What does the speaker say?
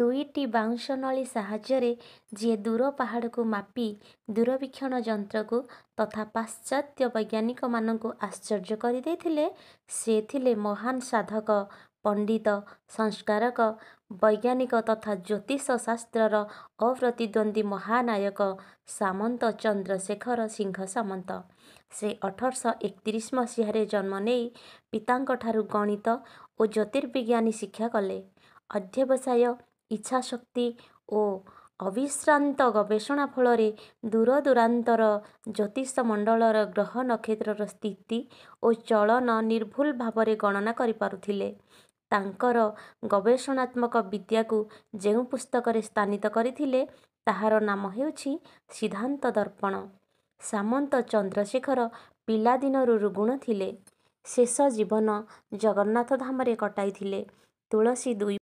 ଦୁଇଟି ବାଉଁଶ ନଳୀ ସାହାଯ୍ୟରେ ଯିଏ ଦୂର ପାହାଡ଼କୁ ମାପି ଦୂରବୀକ୍ଷଣ ଯନ୍ତ୍ରକୁ ତଥା ପାଶ୍ଚାତ୍ୟ ବୈଜ୍ଞାନିକମାନଙ୍କୁ ଆଶ୍ଚର୍ଯ୍ୟ କରିଦେଇଥିଲେ ସେ ଥିଲେ ମହାନ ସାଧକ ପଣ୍ଡିତ ସଂସ୍କାରକ ବୈଜ୍ଞାନିକ ତଥା ଜ୍ୟୋତିଷ ଶାସ୍ତ୍ରର ଅପ୍ରତିଦ୍ୱନ୍ଦ୍ୱୀ ମହାନାୟକ ସାମନ୍ତ ଚନ୍ଦ୍ରଶେଖର ସିଂହ ସାମନ୍ତ ସେ ଅଠରଶହ ଏକତିରିଶ ମସିହାରେ ଜନ୍ମ ନେଇ ପିତାଙ୍କଠାରୁ ଗଣିତ ଓ ଜ୍ୟୋତିର୍ବିଜ୍ଞାନୀ ଶିକ୍ଷା କଲେ ଅଧ୍ୟବସାୟ ଇଚ୍ଛାଶକ୍ତି ଓ ଅବିଶ୍ରାନ୍ତ ଗବେଷଣା ଫଳରେ ଦୂରଦୂରାନ୍ତର ଜ୍ୟୋତିଷ ମଣ୍ଡଳର ଗ୍ରହ ନକ୍ଷତ୍ରର ସ୍ଥିତି ଓ ଚଳନ ନିର୍ଭୁଲ ଭାବରେ ଗଣନା କରିପାରୁଥିଲେ ତାଙ୍କର ଗବେଷଣାତ୍ମକ ବିଦ୍ୟାକୁ ଯେଉଁ ପୁସ୍ତକରେ ସ୍ଥାନିତ କରିଥିଲେ ତାହାର ନାମ ହେଉଛି ସିଦ୍ଧାନ୍ତ ଦର୍ପଣ ସାମନ୍ତ ଚନ୍ଦ୍ରଶେଖର ପିଲାଦିନରୁ ରୁଗୁଣ ଥିଲେ ଶେଷ ଜୀବନ ଜଗନ୍ନାଥ ଧାମରେ କଟାଇଥିଲେ ତୁଳସୀ ଦୁଇ